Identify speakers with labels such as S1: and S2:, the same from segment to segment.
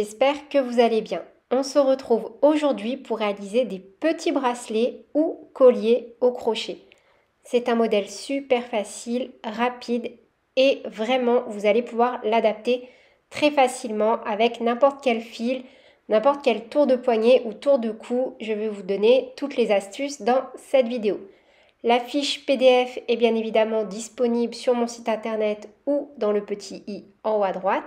S1: j'espère que vous allez bien. On se retrouve aujourd'hui pour réaliser des petits bracelets ou colliers au crochet. C'est un modèle super facile, rapide et vraiment vous allez pouvoir l'adapter très facilement avec n'importe quel fil, n'importe quel tour de poignet ou tour de cou. Je vais vous donner toutes les astuces dans cette vidéo. La fiche PDF est bien évidemment disponible sur mon site internet ou dans le petit i en haut à droite.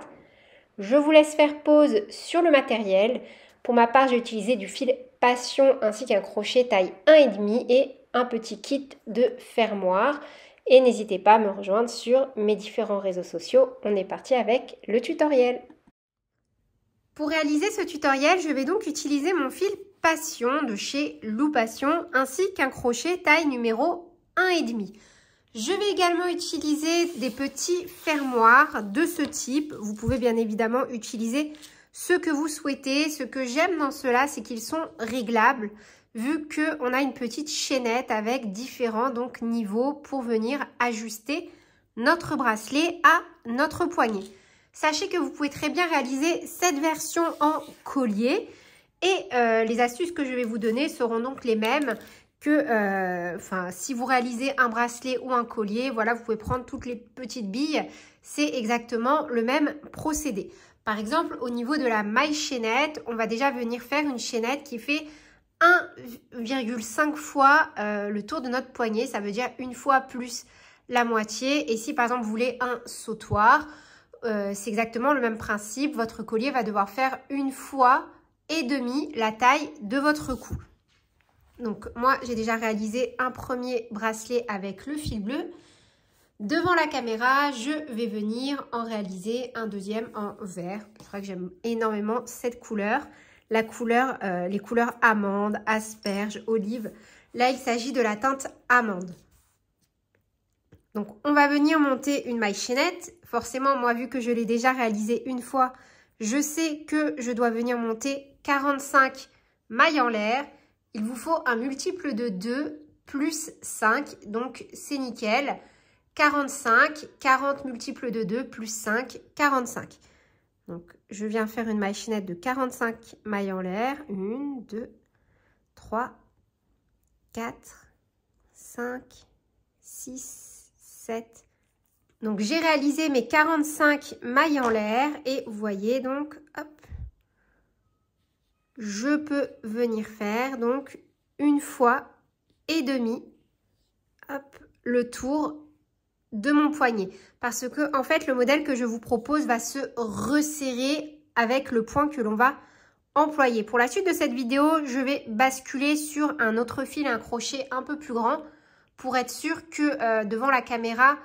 S1: Je vous laisse faire pause sur le matériel. Pour ma part, j'ai utilisé du fil passion ainsi qu'un crochet taille 1,5 et un petit kit de fermoir. Et n'hésitez pas à me rejoindre sur mes différents réseaux sociaux. On est parti avec le tutoriel. Pour réaliser ce tutoriel, je vais donc utiliser mon fil passion de chez Lou Passion ainsi qu'un crochet taille numéro 1,5. Je vais également utiliser des petits fermoirs de ce type. Vous pouvez bien évidemment utiliser ce que vous souhaitez. Ce que j'aime dans cela, c'est qu'ils sont réglables vu qu'on a une petite chaînette avec différents donc, niveaux pour venir ajuster notre bracelet à notre poignet. Sachez que vous pouvez très bien réaliser cette version en collier et euh, les astuces que je vais vous donner seront donc les mêmes que euh, si vous réalisez un bracelet ou un collier, voilà, vous pouvez prendre toutes les petites billes. C'est exactement le même procédé. Par exemple, au niveau de la maille chaînette, on va déjà venir faire une chaînette qui fait 1,5 fois euh, le tour de notre poignet. Ça veut dire une fois plus la moitié. Et si par exemple, vous voulez un sautoir, euh, c'est exactement le même principe. Votre collier va devoir faire une fois et demi la taille de votre cou. Donc moi, j'ai déjà réalisé un premier bracelet avec le fil bleu. Devant la caméra, je vais venir en réaliser un deuxième en vert. Je crois que j'aime énormément cette couleur. La couleur, euh, les couleurs amande, asperge, olive. Là, il s'agit de la teinte amande. Donc, on va venir monter une maille chaînette. Forcément, moi, vu que je l'ai déjà réalisé une fois, je sais que je dois venir monter 45 mailles en l'air. Il vous faut un multiple de 2 plus 5, donc c'est nickel. 45, 40 multiples de 2 plus 5, 45. Donc, je viens faire une maille de 45 mailles en l'air. 1, 2, 3, 4, 5, 6, 7. Donc, j'ai réalisé mes 45 mailles en l'air. Et vous voyez donc, hop, je peux venir faire donc une fois et demi le tour de mon poignet. Parce que en fait, le modèle que je vous propose va se resserrer avec le point que l'on va employer. Pour la suite de cette vidéo, je vais basculer sur un autre fil, un crochet un peu plus grand pour être sûr que euh, devant la caméra,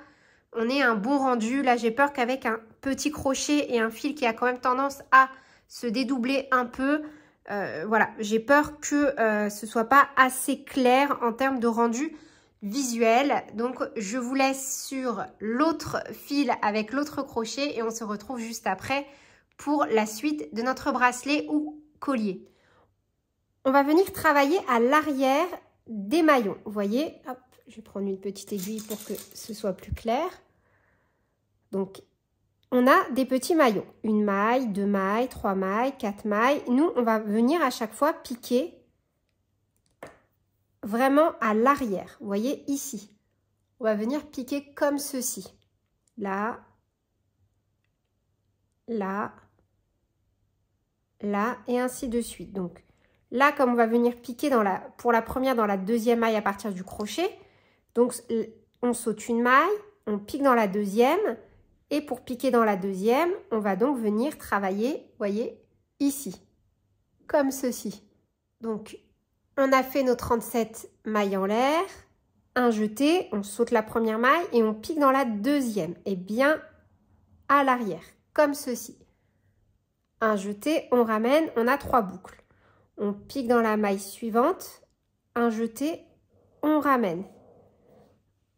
S1: on ait un bon rendu. Là, j'ai peur qu'avec un petit crochet et un fil qui a quand même tendance à se dédoubler un peu, euh, voilà, j'ai peur que euh, ce soit pas assez clair en termes de rendu visuel. Donc, je vous laisse sur l'autre fil avec l'autre crochet et on se retrouve juste après pour la suite de notre bracelet ou collier. On va venir travailler à l'arrière des maillons. Vous voyez, hop, je vais prendre une petite aiguille pour que ce soit plus clair. Donc, on a des petits maillots. Une maille, deux mailles, trois mailles, quatre mailles. Nous, on va venir à chaque fois piquer vraiment à l'arrière. Vous voyez ici. On va venir piquer comme ceci. Là, là, là et ainsi de suite. Donc là, comme on va venir piquer dans la, pour la première dans la deuxième maille à partir du crochet, donc on saute une maille, on pique dans la deuxième, et pour piquer dans la deuxième, on va donc venir travailler, voyez, ici, comme ceci. Donc, on a fait nos 37 mailles en l'air, un jeté, on saute la première maille et on pique dans la deuxième, et bien à l'arrière, comme ceci. Un jeté, on ramène, on a trois boucles. On pique dans la maille suivante, un jeté, on ramène.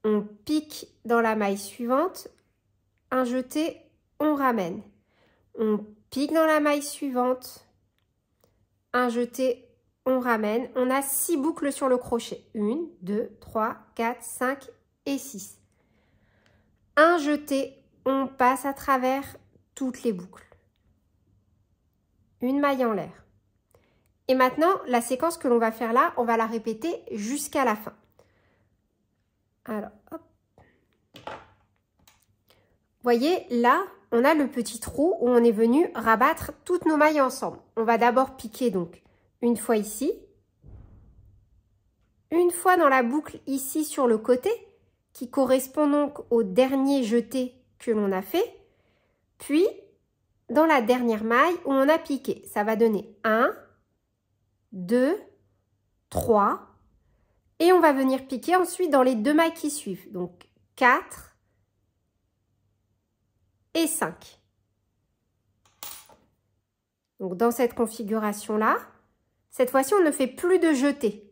S1: On pique dans la maille suivante, un jeté, on ramène. On pique dans la maille suivante, un jeté, on ramène. On a six boucles sur le crochet. une deux trois quatre cinq et six Un jeté, on passe à travers toutes les boucles. Une maille en l'air. Et maintenant, la séquence que l'on va faire là, on va la répéter jusqu'à la fin. Alors, hop voyez, là, on a le petit trou où on est venu rabattre toutes nos mailles ensemble. On va d'abord piquer donc une fois ici, une fois dans la boucle ici sur le côté, qui correspond donc au dernier jeté que l'on a fait, puis dans la dernière maille où on a piqué. Ça va donner 1, 2, 3, et on va venir piquer ensuite dans les deux mailles qui suivent. Donc 4, et 5. Donc dans cette configuration-là, cette fois-ci, on ne fait plus de jetés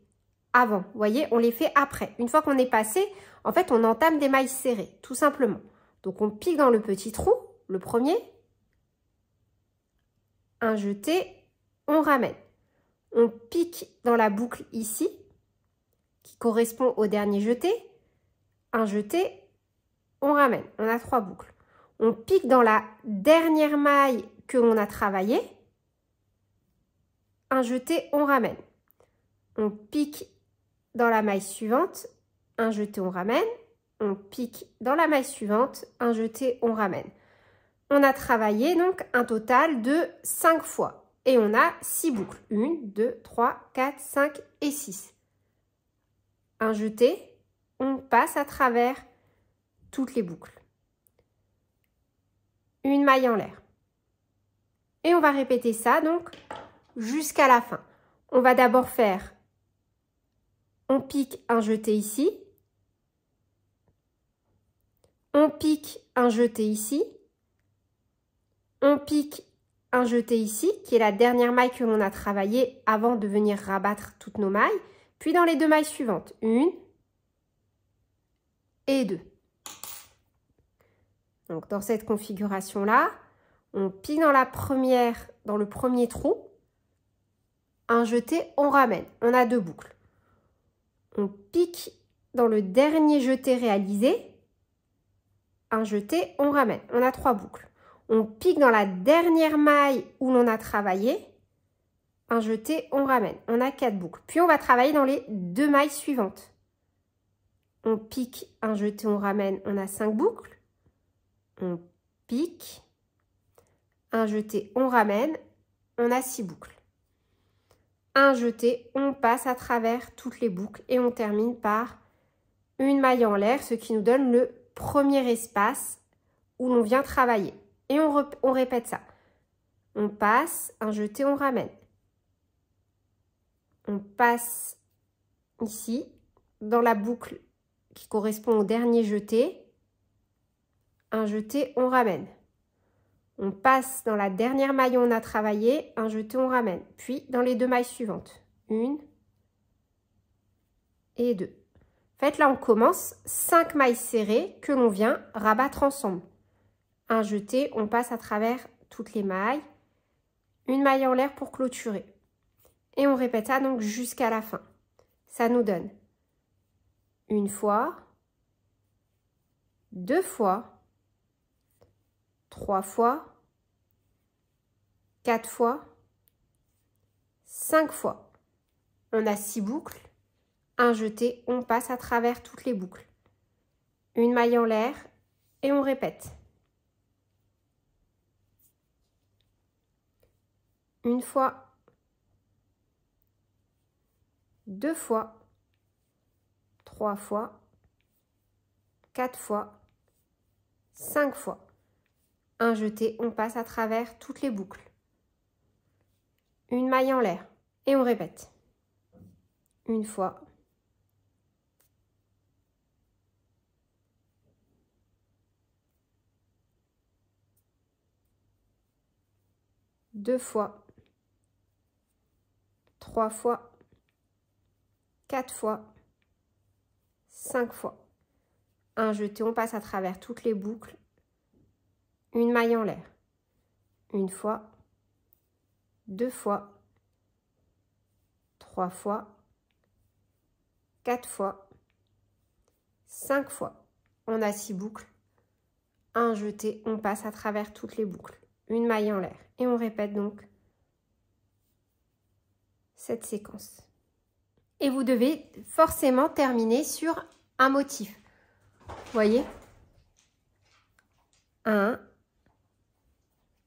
S1: avant. Vous voyez, on les fait après. Une fois qu'on est passé, en fait, on entame des mailles serrées, tout simplement. Donc on pique dans le petit trou, le premier, un jeté, on ramène. On pique dans la boucle ici, qui correspond au dernier jeté, un jeté, on ramène. On a trois boucles on pique dans la dernière maille que l'on a travaillée, un jeté, on ramène. On pique dans la maille suivante, un jeté, on ramène. On pique dans la maille suivante, un jeté, on ramène. On a travaillé donc un total de 5 fois et on a 6 boucles. 1, 2, 3, 4, 5 et 6. Un jeté, on passe à travers toutes les boucles une maille en l'air. Et on va répéter ça donc jusqu'à la fin. On va d'abord faire, on pique un jeté ici, on pique un jeté ici, on pique un jeté ici, qui est la dernière maille que l'on a travaillée avant de venir rabattre toutes nos mailles, puis dans les deux mailles suivantes, une et deux. Donc dans cette configuration-là, on pique dans la première, dans le premier trou, un jeté, on ramène. On a deux boucles. On pique dans le dernier jeté réalisé, un jeté, on ramène. On a trois boucles. On pique dans la dernière maille où l'on a travaillé, un jeté, on ramène. On a quatre boucles. Puis on va travailler dans les deux mailles suivantes. On pique, un jeté, on ramène, on a cinq boucles on pique, un jeté, on ramène, on a six boucles. Un jeté, on passe à travers toutes les boucles et on termine par une maille en l'air, ce qui nous donne le premier espace où l'on vient travailler. Et on, on répète ça. On passe, un jeté, on ramène. On passe ici, dans la boucle qui correspond au dernier jeté, un jeté, on ramène. On passe dans la dernière maille on a travaillé, un jeté, on ramène. Puis dans les deux mailles suivantes, une et deux. faites là, on commence cinq mailles serrées que l'on vient rabattre ensemble. Un jeté, on passe à travers toutes les mailles, une maille en l'air pour clôturer. Et on répète ça donc jusqu'à la fin. Ça nous donne une fois, deux fois, trois fois, quatre fois, cinq fois. On a six boucles. Un jeté, on passe à travers toutes les boucles. Une maille en l'air et on répète. Une fois, deux fois, trois fois, quatre fois, cinq fois. Un jeté, on passe à travers toutes les boucles. Une maille en l'air et on répète. Une fois. Deux fois. Trois fois. Quatre fois. Cinq fois. Un jeté, on passe à travers toutes les boucles une maille en l'air. Une fois, deux fois, trois fois, quatre fois, cinq fois. On a six boucles. Un jeté, on passe à travers toutes les boucles. Une maille en l'air. Et on répète donc cette séquence. Et vous devez forcément terminer sur un motif. Voyez 1,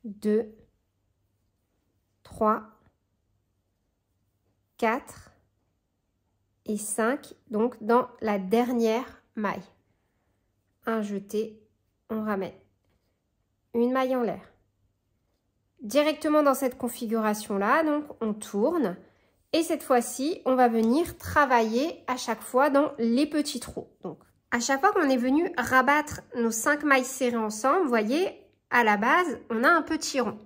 S1: 2, 3, 4 et 5, donc dans la dernière maille. Un jeté, on ramène une maille en l'air. Directement dans cette configuration-là, donc on tourne. Et cette fois-ci, on va venir travailler à chaque fois dans les petits trous. Donc, à chaque fois qu'on est venu rabattre nos 5 mailles serrées ensemble, vous voyez, à la base, on a un petit rond.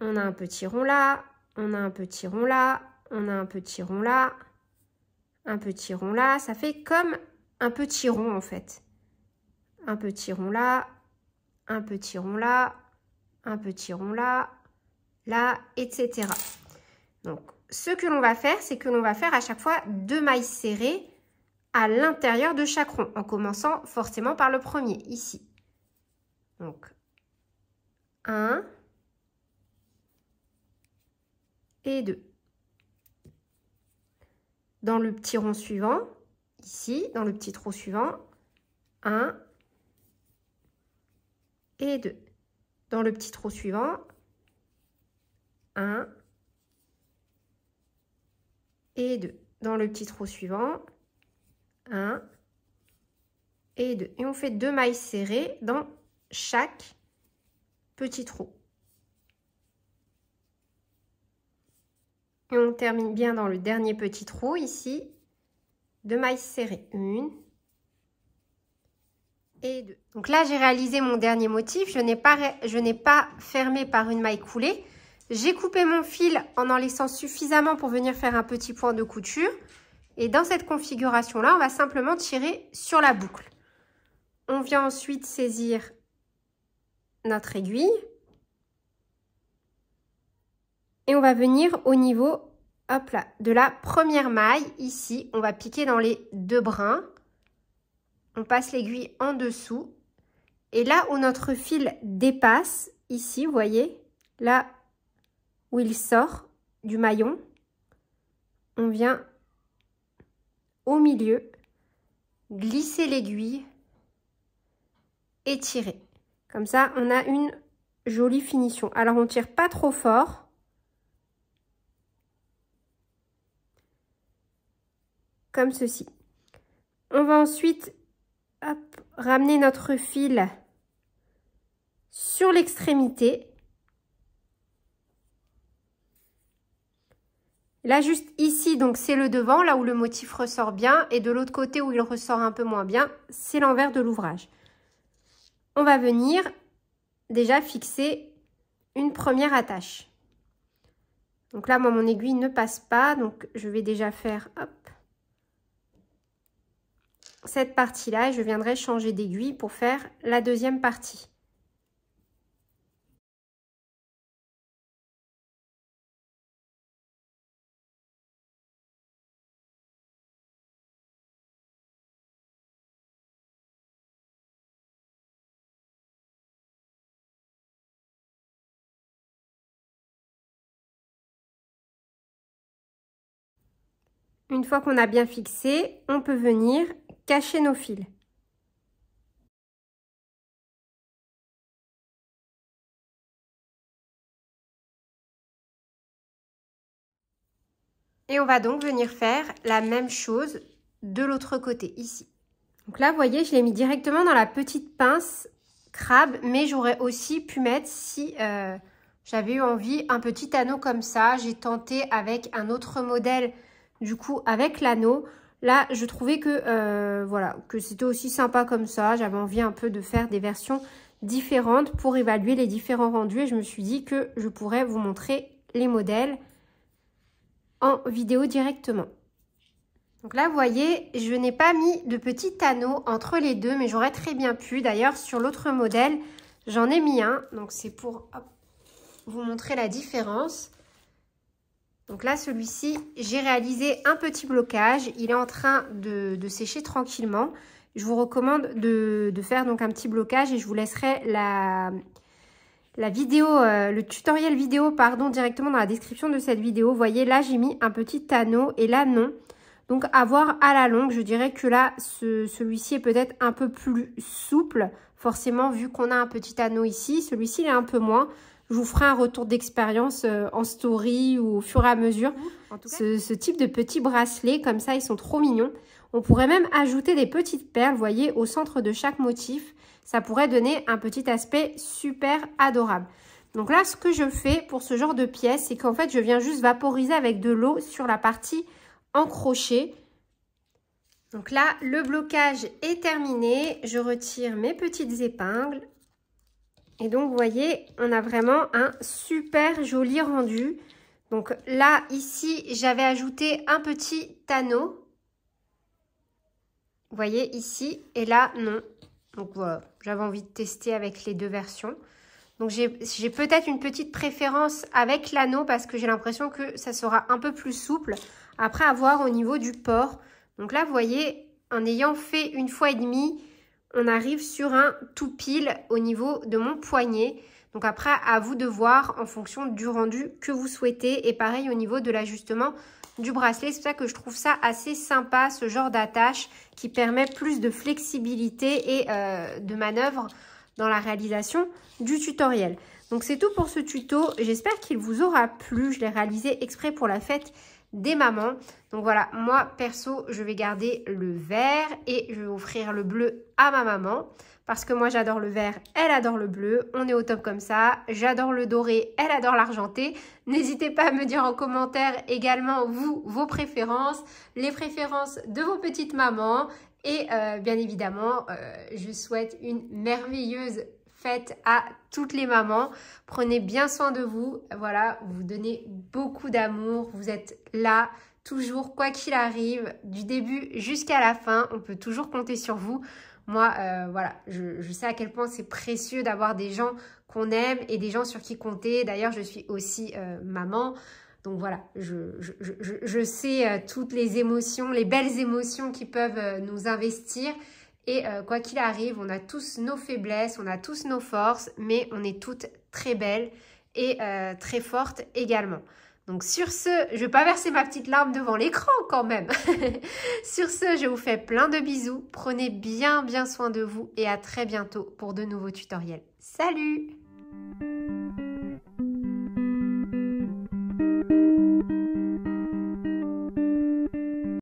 S1: On a un petit rond là, on a un petit rond là, on a un petit rond là, un petit rond là. Ça fait comme un petit rond en fait. Un petit rond là, un petit rond là, un petit rond là, là, etc. Donc, ce que l'on va faire, c'est que l'on va faire à chaque fois deux mailles serrées à l'intérieur de chaque rond, en commençant forcément par le premier, ici. Donc, 1 et 2. Dans le petit rond suivant, ici, dans le petit trou suivant, 1 et 2. Dans le petit trou suivant, 1 et 2. Dans le petit trou suivant, 1 et 2. Et on fait deux mailles serrées dans chaque petit trou. Et on termine bien dans le dernier petit trou ici. Deux mailles serrées. Une. Et deux. Donc là, j'ai réalisé mon dernier motif. Je n'ai pas, je pas fermé par une maille coulée. J'ai coupé mon fil en en laissant suffisamment pour venir faire un petit point de couture. Et dans cette configuration-là, on va simplement tirer sur la boucle. On vient ensuite saisir notre aiguille. Et on va venir au niveau hop là, de la première maille. Ici, on va piquer dans les deux brins. On passe l'aiguille en dessous. Et là où notre fil dépasse, ici, vous voyez, là où il sort du maillon, on vient au milieu, glisser l'aiguille et tirer. Comme ça, on a une jolie finition. Alors, on tire pas trop fort. Comme ceci. On va ensuite ramener notre fil sur l'extrémité. Là, juste ici, donc c'est le devant, là où le motif ressort bien, et de l'autre côté où il ressort un peu moins bien, c'est l'envers de l'ouvrage on va venir déjà fixer une première attache. Donc là, moi, mon aiguille ne passe pas, donc je vais déjà faire hop, cette partie-là et je viendrai changer d'aiguille pour faire la deuxième partie. Une fois qu'on a bien fixé, on peut venir cacher nos fils. Et on va donc venir faire la même chose de l'autre côté, ici. Donc là, vous voyez, je l'ai mis directement dans la petite pince crabe, mais j'aurais aussi pu mettre, si euh, j'avais eu envie, un petit anneau comme ça. J'ai tenté avec un autre modèle du coup avec l'anneau. Là, je trouvais que euh, voilà que c'était aussi sympa comme ça. J'avais envie un peu de faire des versions différentes pour évaluer les différents rendus. Et je me suis dit que je pourrais vous montrer les modèles en vidéo directement. Donc là, vous voyez, je n'ai pas mis de petit anneau entre les deux, mais j'aurais très bien pu. D'ailleurs, sur l'autre modèle, j'en ai mis un. Donc c'est pour vous montrer la différence. Donc là, celui-ci, j'ai réalisé un petit blocage. Il est en train de, sécher tranquillement. Je vous recommande de, faire donc un petit blocage et je vous laisserai la, vidéo, euh, le tutoriel vidéo, pardon, directement dans la description de cette vidéo. Vous voyez, là, j'ai mis un petit anneau et là, non. Donc, à voir à la longue, je dirais que là, celui-ci est peut-être un peu plus souple. Forcément, vu qu'on a un petit anneau ici, celui-ci, il est un peu moins je vous ferai un retour d'expérience euh, en story ou au fur et à mesure. Mmh, ce, type de petits bracelets, comme ça, ils sont trop mignons. On pourrait même ajouter des petites perles, voyez, au centre de chaque motif. Ça pourrait donner un petit aspect super adorable. Donc là, ce que je fais pour ce genre de pièce, c'est qu'en fait, je viens juste vaporiser avec de l'eau sur la partie en crochet. Donc là, le blocage est terminé. Je retire mes petites épingles. Et donc, vous voyez, on a vraiment un super joli rendu. Donc là, ici, j'avais ajouté un petit anneau Vous voyez, ici, et là, non. Donc voilà, euh, j'avais envie de tester avec les deux versions. Donc j'ai peut-être une petite préférence avec l'anneau parce que j'ai l'impression que ça sera un peu plus souple après avoir au niveau du port. Donc là, vous voyez, en ayant fait une fois et demie on arrive sur un tout pile au niveau de mon poignet. Donc après, à vous de voir en fonction du rendu que vous souhaitez. Et pareil au niveau de l'ajustement du bracelet. C'est ça que je trouve ça assez sympa, ce genre d'attache qui permet plus de flexibilité et euh, de manœuvre dans la réalisation du tutoriel. Donc c'est tout pour ce tuto. J'espère qu'il vous aura plu. Je l'ai réalisé exprès pour la fête des mamans. Donc voilà, moi perso, je vais garder le vert et je vais offrir le bleu à ma maman parce que moi j'adore le vert, elle adore le bleu, on est au top comme ça, j'adore le doré, elle adore l'argenté. N'hésitez pas à me dire en commentaire également vous, vos préférences, les préférences de vos petites mamans et euh, bien évidemment, euh, je souhaite une merveilleuse faites à toutes les mamans. Prenez bien soin de vous. Voilà, vous donnez beaucoup d'amour. Vous êtes là toujours, quoi qu'il arrive, du début jusqu'à la fin. On peut toujours compter sur vous. Moi, euh, voilà, je, sais à quel point c'est précieux d'avoir des gens qu'on aime et des gens sur qui compter. D'ailleurs, je suis aussi euh, maman. Donc voilà, je, sais euh, toutes les émotions, les belles émotions qui peuvent nous investir. Et euh, quoi qu'il arrive, on a tous nos faiblesses, on a tous nos forces, mais on est toutes très belles et euh, très fortes également. Donc sur ce, je ne vais pas verser ma petite larme devant l'écran quand même. sur ce, je vous fais plein de bisous. Prenez bien bien soin de vous et à très bientôt pour de nouveaux tutoriels. Salut